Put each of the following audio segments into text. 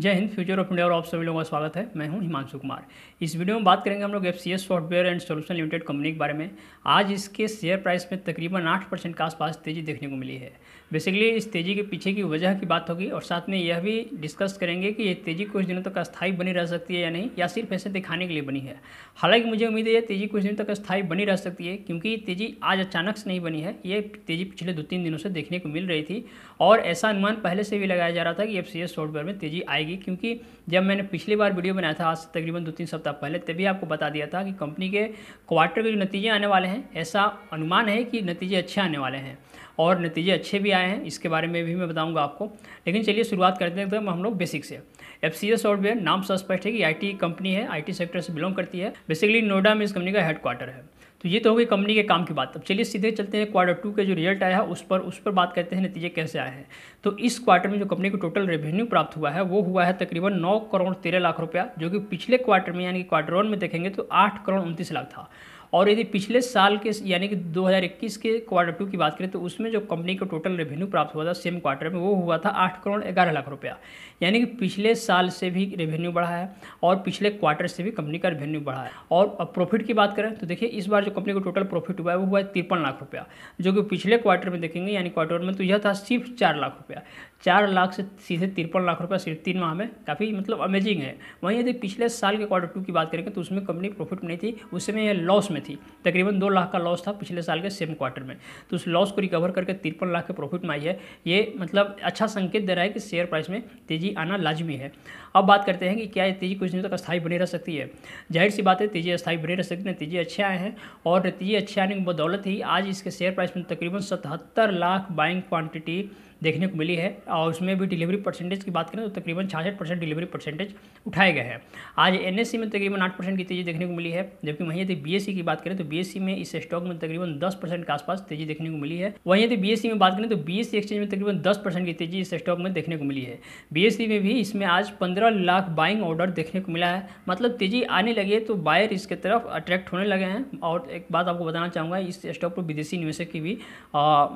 जय Hind future of India और आप सभी लोगों का स्वागत है मैं हूं हिमांशु कुमार इस वीडियो में बात करेंगे हम लोग F software and solution limited company के बारे में आज इसके शेयर प्राइस में तकरीबन आठ परसेंट के आसपास तेज़ी देखने को मिली है बेसिकली इस तेज़ी के पीछे की वजह की बात होगी और साथ में यह भी डिस्कस करेंगे कि ये तेज़ी कुछ दिनों तक अस्थायी बनी रह सकती है या नहीं या सिर्फ ऐसे दिखाने के लिए बनी है हालांकि मुझे उम्मीद है यह तेज़ी कुछ दिनों तक अस्थायी बनी रह सकती है क्योंकि ये तेज़ी आज अचानक से नहीं बनी है ये तेज़ी पिछले दो तीन दिनों से देखने को मिल रही थी और ऐसा अनुमान पहले से भी लगाया जा रहा था कि एफ सॉफ्टवेयर में तेज़ी आएगी जाएगी क्योंकि जब मैंने पिछली बार वीडियो बनाया था आज तकरीबन दो तीन सप्ताह पहले तभी आपको बता दिया था कि कंपनी के क्वार्टर के जो नतीजे आने वाले हैं ऐसा अनुमान है कि नतीजे अच्छे आने वाले हैं और नतीजे अच्छे भी आए हैं इसके बारे में भी मैं बताऊंगा आपको लेकिन चलिए शुरुआत करते हैं एकदम हम लोग बेसिक से एफ सी सॉफ्टवेयर नाम से स्पष्ट है कि आई कंपनी है आई सेक्टर से बिलोंग करती है बेसिकली नोएडा में इस कंपनी का हेडक्वार्टर है तो ये तो हो गई कंपनी के काम की बात अब चलिए सीधे चलते हैं क्वार्टर टू के जो रिजल्ट आया है उस पर उस पर बात करते हैं नतीजे कैसे आए हैं तो इस क्वार्टर में जो कंपनी को टोटल रेवेन्यू प्राप्त हुआ है वो हुआ है तकरीबन नौ करोड़ तेरह लाख रुपया जो कि पिछले क्वार्टर में यानी कि क्वार्टर वन में देखेंगे तो आठ करोड़ उनतीस लाख था और यदि पिछले साल के यानी कि 2021 के क्वार्टर टू की बात करें तो उसमें जो कंपनी को टोटल रेवेन्यू प्राप्त हुआ था सेम क्वार्टर में वो हुआ था आठ करोड़ ग्यारह लाख रुपया यानी कि पिछले साल से भी रेवेन्यू बढ़ा है और पिछले क्वार्टर से भी कंपनी का रेवेन्यू बढ़ा है और प्रॉफिट की बात करें तो देखिए इस बार जो कंपनी को टोटल प्रॉफिट हुआ है वो हुआ है तिरपन लाख रुपया जो कि पिछले क्वार्टर में देखेंगे यानी क्वार्टर में तो यह था सिर्फ चार लाख रुपया चार लाख से सीधे तिरपन लाख रुपये तीन माह में काफ़ी मतलब अमेजिंग है वहीं यदि पिछले साल के क्वार्टर टू की बात करेंगे तो उसमें कंपनी प्रॉफिट नहीं थी उस समय यह लॉस में थी तकरीबन दो लाख का लॉस था पिछले साल के सेम क्वार्टर में तो उस लॉस को रिकवर करके तिरपन लाख के प्रॉफिट में आई है ये मतलब अच्छा संकेत दे रहा है कि शेयर प्राइस में तेज़ी आना लाजमी है अब बात करते हैं कि क्या ये तेज़ी कुछ दिनों तक स्थायी बनी रह सकती है जाहिर सी बात है तेज़ी स्थायी बनी रह सकती है तेज़ी अच्छे आए हैं और तेज़ी अच्छे आने की बदौलत ही आज इसके शेयर प्राइस में तकरीबन सतहत्तर लाख बाइंग क्वान्टिटी देखने को मिली है और उसमें भी डिलीवरी परसेंटेज की बात करें तो तकरीबन छियासठ परसेंट डिलीवरी परसेंटेज उठाए गए हैं आज एन में तकरीबन आठ परसेंट की तेज़ी देखने को मिली है जबकि वहीं यदि बी की बात करें तो बी में इस स्टॉक में तकरीबन दस परसेंट के आसपास तेज़ी देखने को मिली है वहीं यदि बी में बात करें तो बी एक्सचेंज में तकरीबन दस की तेज़ी इस स्टॉक में देखने को मिली है बी में भी इसमें आज पंद्रह लाख बाइंग ऑर्डर देखने को मिला है मतलब तेज़ी आने लगी है तो बायर इसके तरफ अट्रैक्ट होने लगे हैं और एक बात आपको बताना चाहूँगा इस स्टॉक पर विदेशी निवेशक की भी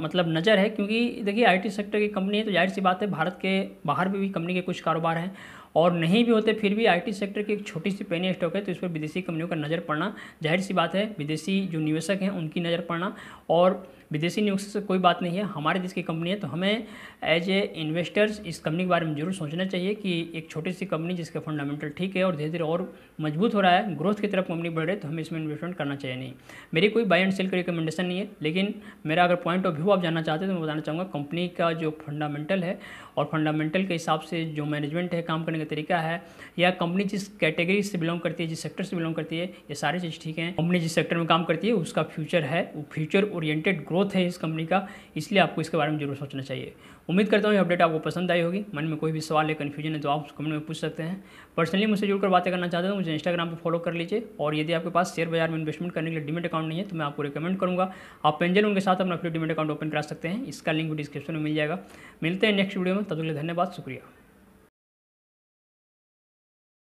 मतलब नज़र है क्योंकि देखिए आई सेक्टर सेक्टर की कंपनी है तो जाहिर सी बात है भारत के बाहर भी, भी कंपनी के कुछ कारोबार हैं और नहीं भी होते फिर भी आईटी सेक्टर की एक छोटी सी पेनी स्टॉक है तो इस पर विदेशी कंपनियों का नज़र पड़ना जाहिर सी बात है विदेशी जो निवेशक हैं उनकी नज़र पड़ना और विदेशी निवेशों से कोई बात नहीं है हमारे देश की कंपनी है तो हमें एज ए इन्वेस्टर्स इस कंपनी के बारे में जरूर सोचना चाहिए कि एक छोटी सी कंपनी जिसका फंडामेंटल ठीक है और धीरे धीरे और मजबूत हो रहा है ग्रोथ की तरफ कंपनी बढ़ रही है तो हमें इसमें इन्वेस्टमेंट करना चाहिए नहीं मेरी कोई बाई एंड सेल की रिकमेंडेशन नहीं है लेकिन मेरा अगर पॉइंट ऑफ व्यू आप जानना चाहते हैं तो मैं बताना चाहूँगा कंपनी का जो फंडामेंटल है और फंडामेंटल के हिसाब से जो मैनेजमेंट है काम करने का तरीका है या कंपनी जिस कैटेगरी से बिलोंग करती है जिस सेक्टर से बिलोंग करती है ये सारी चीज़ ठीक है कंपनी जिस सेक्टर में काम करती है उसका फ्यूचर है वो फ्यूचर ओरिएंटेड ग्रोथ ग्रोथ है इस कंपनी का इसलिए आपको इसके बारे में जरूर सोचना चाहिए उम्मीद करता हूँ ये अपडेट आपको पसंद आई होगी मन में कोई भी सवाल है कन्फ्यूजन है तो आप कमेंट में पूछ सकते हैं पर्सनली मुझसे जुड़कर बातें करना चाहते हो मुझे इंस्टाग्राम पर फॉलो कर लीजिए और यदि आपके पास शेयर बाजार में इन्वेस्टमेंट करने के लिए डिमेट अकाउंट नहीं है तो मैं आपको रिकमेंड करूँगा आप पेंजल उनके साथ अपना फिर डिमेट अकाउंट ओपन करा सकते हैं इसका लिंक डिस्क्रिप्शन में मिल जाएगा मिलते हैं नेक्स्ट वीडियो में तब तक धन्यवाद शुक्रिया